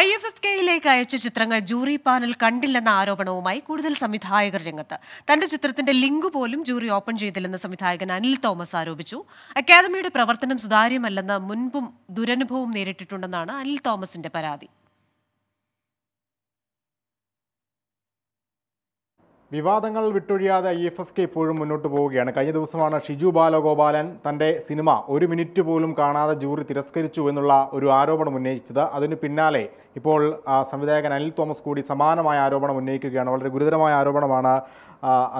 I F F കെയിലേക്ക് അയച്ച ചിത്രങ്ങൾ ജൂറി പാനൽ കണ്ടില്ലെന്ന ആരോപണവുമായി കൂടുതൽ സംവിധായകർ രംഗത്ത് തന്റെ ചിത്രത്തിന്റെ ലിങ്ക് പോലും ജൂറി ഓപ്പൺ ചെയ്തില്ലെന്ന് സംവിധായകൻ അനിൽ തോമസ് ആരോപിച്ചു അക്കാദമിയുടെ പ്രവർത്തനം സുതാര്യമല്ലെന്ന് മുൻപും ദുരനുഭവം നേരിട്ടിട്ടുണ്ടെന്നാണ് അനിൽ തോമസിന്റെ പരാതി വിവാദങ്ങൾ വിട്ടൊഴിയാതെ ഐ എഫ് എഫ് കെ ഇപ്പോഴും മുന്നോട്ട് പോവുകയാണ് കഴിഞ്ഞ ദിവസമാണ് ഷിജു ബാലഗോപാലൻ തൻ്റെ സിനിമ ഒരു മിനിറ്റ് പോലും കാണാതെ ജൂറി തിരസ്കരിച്ചു എന്നുള്ള ഒരു ആരോപണം ഉന്നയിച്ചത് അതിന് പിന്നാലെ ഇപ്പോൾ സംവിധായകൻ അനിൽ തോമസ് കൂടി സമാനമായ ആരോപണം ഉന്നയിക്കുകയാണ് വളരെ ഗുരുതരമായ ആരോപണമാണ്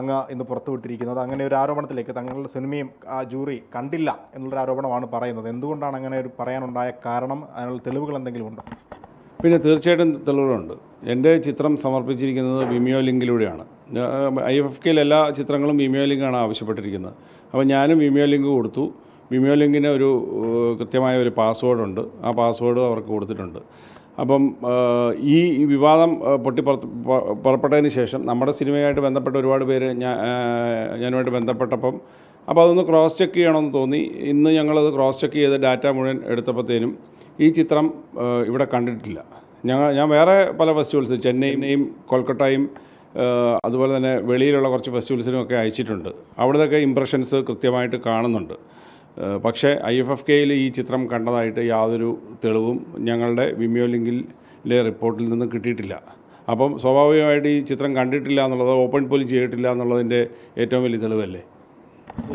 അങ്ങ് ഇന്ന് പുറത്തുവിട്ടിരിക്കുന്നത് അങ്ങനെ ഒരു ആരോപണത്തിലേക്ക് തങ്ങളുടെ സിനിമയും ജൂറി കണ്ടില്ല എന്നുള്ളൊരു ആരോപണമാണ് പറയുന്നത് എന്തുകൊണ്ടാണ് അങ്ങനെ ഒരു പറയാനുണ്ടായ കാരണം അതിനുള്ള തെളിവുകൾ എന്തെങ്കിലും ഉണ്ടോ പിന്നെ തീർച്ചയായിട്ടും തെളിവുകളുണ്ട് എൻ്റെ ചിത്രം സമർപ്പിച്ചിരിക്കുന്നത് വിമിയോ ലിങ്കിലൂടെയാണ് ഐ എഫ് കെയിൽ എല്ലാ ചിത്രങ്ങളും വിമിയോ ലിങ്കാണ് ആവശ്യപ്പെട്ടിരിക്കുന്നത് അപ്പോൾ ഞാനും വിമിയോ ലിങ്ക് കൊടുത്തു വിമിയോ ലിങ്കിന് ഒരു കൃത്യമായ ഒരു പാസ്വേഡുണ്ട് ആ പാസ്വേഡ് അവർക്ക് കൊടുത്തിട്ടുണ്ട് അപ്പം ഈ വിവാദം പൊട്ടി പുറപ്പെട്ടതിന് ശേഷം നമ്മുടെ സിനിമയായിട്ട് ബന്ധപ്പെട്ട ഒരുപാട് പേര് ഞാൻ ഞാനുമായിട്ട് ബന്ധപ്പെട്ടപ്പം അപ്പോൾ അതൊന്ന് ക്രോസ് ചെക്ക് ചെയ്യണമെന്ന് തോന്നി ഇന്ന് ഞങ്ങളത് ക്രോസ് ചെക്ക് ചെയ്ത് ഡാറ്റ മുഴുവൻ എടുത്തപ്പോഴത്തേനും ഈ ചിത്രം ഇവിടെ കണ്ടിട്ടില്ല ഞങ്ങൾ ഞാൻ വേറെ പല ഫെസ്റ്റിവൽസ് ചെന്നൈയും കൊൽക്കട്ടയും അതുപോലെ തന്നെ വെളിയിലുള്ള കുറച്ച് ഫെസ്റ്റിവൽസിനും ഒക്കെ അയച്ചിട്ടുണ്ട് അവിടുത്തെ ഇമ്പ്രഷൻസ് കൃത്യമായിട്ട് കാണുന്നുണ്ട് പക്ഷേ ഐ എഫ് എഫ് കെയിൽ ഈ ചിത്രം കണ്ടതായിട്ട് യാതൊരു തെളിവും ഞങ്ങളുടെ വിമിയോ ലിങ്കിലെ റിപ്പോർട്ടിൽ നിന്നും കിട്ടിയിട്ടില്ല അപ്പം സ്വാഭാവികമായിട്ട് ഈ ചിത്രം കണ്ടിട്ടില്ല എന്നുള്ളത് ഓപ്പൺ പോലും ചെയ്തിട്ടില്ല എന്നുള്ളതിൻ്റെ ഏറ്റവും വലിയ തെളിവല്ലേ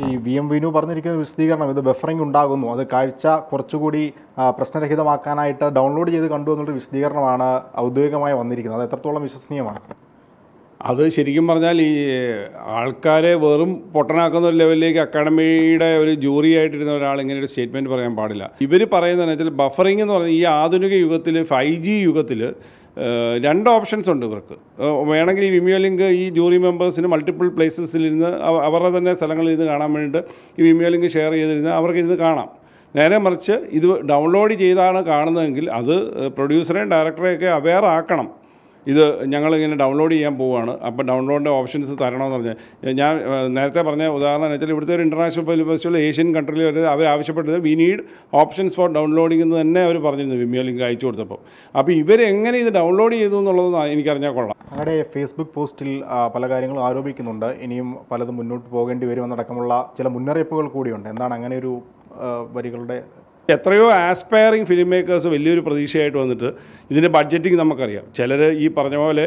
ഈ വി എം വിനു പറഞ്ഞിരിക്കുന്ന വിശദീകരണം ഇത് ബഫറിംഗ് ഉണ്ടാകുന്നു അത് കാഴ്ച കുറച്ചുകൂടി പ്രശ്നരഹിതമാക്കാനായിട്ട് ഡൗൺലോഡ് ചെയ്ത് കണ്ടു എന്നുള്ളൊരു വിശദീകരണമാണ് ഔദ്യോഗികമായി വന്നിരിക്കുന്നത് അത് എത്രത്തോളം വിശ്വസനീയമാണ് അത് ശരിക്കും പറഞ്ഞാൽ ഈ ആൾക്കാരെ വെറും പൊട്ടനാക്കുന്ന ഒരു ലെവലിലേക്ക് അക്കാഡമിയുടെ ഒരു ജൂറി ആയിട്ടിരുന്ന ഒരാൾ ഇങ്ങനെ ഒരു സ്റ്റേറ്റ്മെൻറ്റ് പറയാൻ പാടില്ല ഇവർ പറയുന്നതെന്ന് വെച്ചാൽ ബഫറിംഗ് എന്ന് പറഞ്ഞാൽ ഈ ആധുനിക യുഗത്തിൽ ഫൈവ് ജി യുഗത്തിൽ രണ്ട് ഓപ്ഷൻസ് ഉണ്ട് ഇവർക്ക് വേണമെങ്കിൽ ഈ വിമിയോ ലിങ്ക് ഈ ജൂറി മെമ്പേഴ്സിന് മൾട്ടിപ്പിൾ പ്ലേസസിലിരുന്ന് അവരുടെ തന്നെ സ്ഥലങ്ങളിൽ ഇരുന്ന് കാണാൻ വേണ്ടിയിട്ട് ഈ വിമിയോ ലിങ്ക് ഷെയർ ചെയ്തിരുന്ന് ഇരുന്ന് കാണാം നേരെ മറിച്ച് ഇത് ഡൗൺലോഡ് ചെയ്താണ് കാണുന്നതെങ്കിൽ അത് പ്രൊഡ്യൂസറെയും ഡയറക്ടറെയൊക്കെ അവെയർ ആക്കണം ഇത് ഞങ്ങളിങ്ങനെ ഡൗൺലോഡ് ചെയ്യാൻ പോവുകയാണ് അപ്പോൾ ഡൗൺലോഡിൻ്റെ ഓപ്ഷൻസ് തരണമെന്ന് പറഞ്ഞാൽ ഞാൻ നേരത്തെ പറഞ്ഞ ഉദാഹരണം വെച്ചാൽ ഇവിടുത്തെ ഒരു ഇൻ്റർനാഷണൽ ഫിലിം ഫെസ്റ്റിവൽ ഏഷ്യൻ കൺട്രിയിൽ വരെ അവർ ആവശ്യപ്പെട്ടത് we need options for downloading എന്ന് തന്നെ അവർ പറഞ്ഞിരുന്നു വിമിയോ ലിങ്ക് അയച്ചു കൊടുത്തപ്പോൾ അപ്പോൾ ഇവരെങ്ങനെ ഇത് ഡൗൺലോഡ് ചെയ്തു എന്നുള്ളത് എനിക്കറിഞ്ഞാൽ കൊള്ളാം അങ്ങയുടെ ഫേസ്ബുക്ക് പോസ്റ്റിൽ പല കാര്യങ്ങളും ആരോപിക്കുന്നുണ്ട് ഇനിയും പലതും മുന്നോട്ട് പോകേണ്ടി വരുമെന്നടക്കമുള്ള ചില മുന്നറിയിപ്പുകൾ കൂടിയുണ്ട് എന്താണ് അങ്ങനെ ഒരു വരികളുടെ എത്രയോ ആസ്പയറിങ് ഫിലിം മേക്കേഴ്സ് വലിയൊരു പ്രതീക്ഷയായിട്ട് വന്നിട്ട് ഇതിൻ്റെ ബഡ്ജറ്റിംഗ് നമുക്കറിയാം ചിലർ ഈ പറഞ്ഞ പോലെ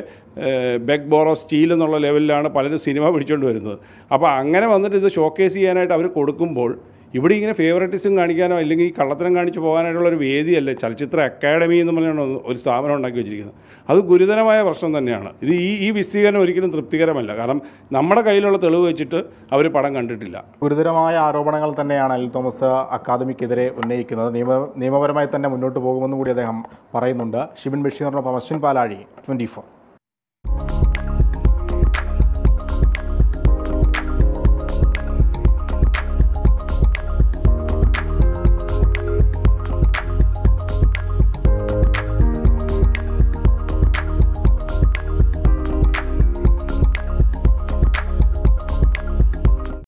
ബെഗ് ബോറോ സ്റ്റീൽ എന്നുള്ള ലെവലിലാണ് പലരും സിനിമ പിടിച്ചുകൊണ്ട് വരുന്നത് അപ്പോൾ അങ്ങനെ വന്നിട്ട് ഇത് ഷോക്കേസ് ചെയ്യാനായിട്ട് അവർ കൊടുക്കുമ്പോൾ ഇവിടെ ഇങ്ങനെ ഫേവററ്റിസം കാണിക്കാനോ അല്ലെങ്കിൽ ഈ കള്ളത്തരം കാണിച്ചു പോകാനായിട്ടുള്ള ഒരു വേദിയല്ല ചലച്ചിത്ര അക്കാഡമി എന്ന് പറഞ്ഞാണ് ഒരു സ്ഥാപനം ഉണ്ടാക്കി വെച്ചിരിക്കുന്നത് അത് ഗുരുതരമായ പ്രശ്നം തന്നെയാണ് ഇത് ഈ ഈ വിശദീകരണം ഒരിക്കലും തൃപ്തികരമല്ല കാരണം നമ്മുടെ കയ്യിലുള്ള തെളിവ് വെച്ചിട്ട് അവർ പടം കണ്ടിട്ടില്ല ഗുരുതരമായ ആരോപണങ്ങൾ തന്നെയാണ് അനിൽ തോമസ് അക്കാദമിക്കെതിരെ ഉന്നയിക്കുന്നത് നിയമ നിയമപരമായി തന്നെ മുന്നോട്ട് പോകുമെന്നും കൂടി അദ്ദേഹം പറയുന്നുണ്ട് ഷിബിൻ ബഷീറിനൊപ്പം അശ്വിൻ പാലാഴി ട്വൻറ്റി ഫോർ